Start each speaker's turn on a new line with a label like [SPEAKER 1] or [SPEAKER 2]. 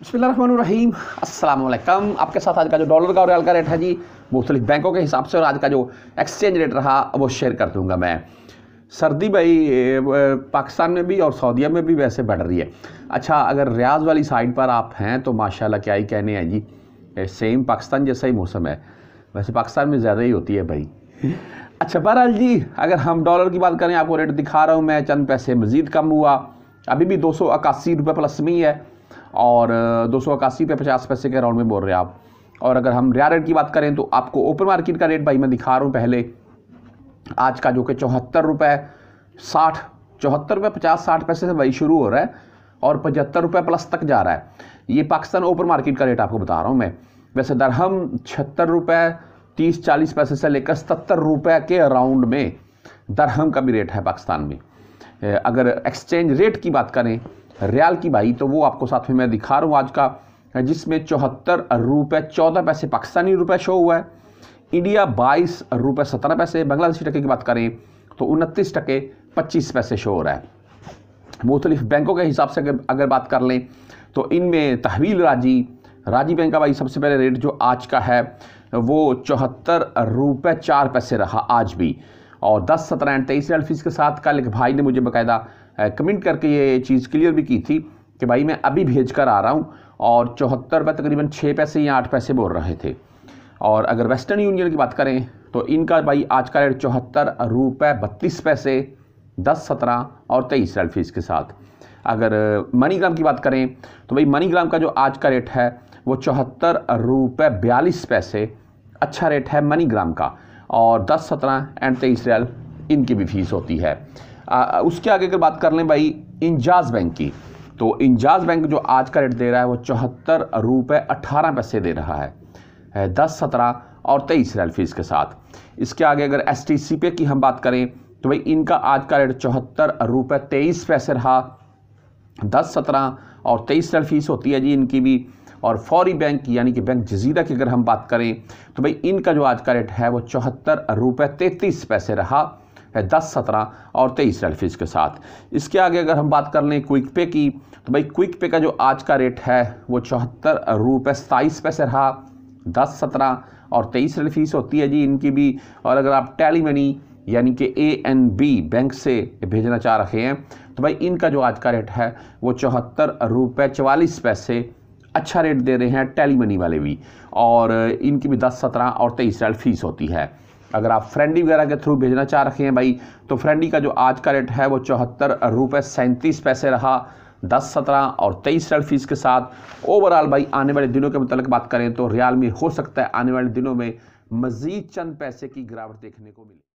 [SPEAKER 1] बसमीम अल्लाम आपके साथ आज का जो डॉलर का और रियाल का रेट है जी मुख्तलिफ बैंकों के हिसाब से और आज का जो एक्सचेंज रेट रहा वो शेयर कर दूंगा मैं सर्दी भाई पाकिस्तान में भी और सऊदीया में भी वैसे बढ़ रही है अच्छा अगर रियाज वाली साइड पर आप हैं तो माशाल्लाह क्या ही कहने हैं जी सेम पाकिस्तान जैसा ही मौसम है वैसे पाकिस्तान में ज़्यादा ही होती है भाई अच्छा बहरहाल जी अगर हम डॉलर की बात करें आपको रेट दिखा रहा हूँ मैं चंद पैसे मज़ीद कम हुआ अभी भी दो सौ प्लस में ही है और दो सौ इक्यासी पे पचास पैसे के अराउंड में बोल रहे हैं आप और अगर हम रिया रेट की बात करें तो आपको ओपन मार्केट का रेट भाई मैं दिखा रहा हूँ पहले आज का जो कि चौहत्तर रुपये साठ चौहत्तर रुपये पचास साठ पैसे से वही शुरू हो रहा है और पचहत्तर रुपये प्लस तक जा रहा है ये पाकिस्तान ओपन मार्केट का रेट आपको बता रहा हूँ मैं वैसे दरहम छहत्तर रुपये तीस चालीस पैसे से लेकर सत्तर रुपये के अराउंड में दरहम का भी रेट है पाकिस्तान में अगर एक्सचेंज रेट की बात करें रियाल की भाई तो वो आपको साथ में मैं दिखा रहा हूँ आज का जिसमें चौहत्तर रुपये चौदह पैसे पाकिस्तानी रुपए शो हुआ है इंडिया बाईस रुपये सत्रह पैसे बांग्लादेशी टके की बात करें तो उनतीस टके पच्चीस पैसे शो हो रहा है मुख्तलिफ बैंकों के हिसाब से अगर, अगर बात कर लें तो इनमें तहवील राजी राजी बैंक का भाई सबसे पहले रेट जो आज का है वो चौहत्तर रुपये चार पैसे रहा आज भी और दस सत्रह एंड तेईस रियल फीस के साथ कल एक भाई ने मुझे बकायदा कमेंट करके ये चीज़ क्लियर भी की थी कि भाई मैं अभी भेज कर आ रहा हूँ और चौहत्तर रुपये तकरीबन छः पैसे या आठ पैसे बोल रहे थे और अगर वेस्टर्न यूनियन की बात करें तो इनका भाई आज का रेट चौहत्तर रुपये बत्तीस पैसे दस सत्रह और तेईस रेल फीस के साथ अगर मनीग्राम की बात करें तो भाई मनीग्राम का जो आज का रेट है वो चौहत्तर रुपये बयालीस पैसे अच्छा रेट है मनीग्राम का और दस सत्रह एंड तेईस रेल इनकी भी फीस होती है उसके आगे अगर बात कर लें भाई इंजाज बैंक की तो इंजाज बैंक जो आज का रेट दे रहा है वो चौहत्तर रुपये अट्ठारह पैसे दे रहा है, दस सत्रह और तेईस रेल फीस के साथ इसके आगे अगर एस टी सी पे की हम बात करें तो भाई इनका आज का रेट चौहत्तर रुपये तेईस पैसे रहा दस सत्रह और तेईस रेल फीस होती है जी इनकी भी और फौरी बैंक यानी कि बैंक जजीरा की अगर हम बात करें तो भाई इनका जो आज का रेट है वो चौहत्तर रुपये तैंतीस पैसे रहा है दस सत्रह और तेईस सेल्फीज के साथ इसके आगे अगर हम बात कर लें क्विक पे की तो भाई क्विक पे का जो आज का रेट है वो चौहत्तर रुपये सताईस पैसे रहा दस सत्रह और तेईस रेल फीस होती है जी इनकी भी और अगर आप टैली मनी यानी कि ए एन बी बैंक से भेजना चाह रहे हैं तो भाई इनका जो आज का रेट है वो चौहत्तर रुपये चवालीस पैसे अच्छा रेट दे रहे हैं टेली मनी वाले भी और इनकी भी दस सत्रह और तेईस रेल फीस होती है अगर आप फ्रेंडी वगैरह के थ्रू भेजना चाह रखे हैं भाई तो फ्रेंडी का जो आज का रेट है वो चौहत्तर रुपये सैंतीस पैसे रहा दस सत्रह और तेईस रेल फीस के साथ ओवरऑल भाई आने वाले दिनों के मतलब बात करें तो रियाल में हो सकता है आने वाले दिनों में मज़ीद चंद पैसे की गिरावट देखने को मिले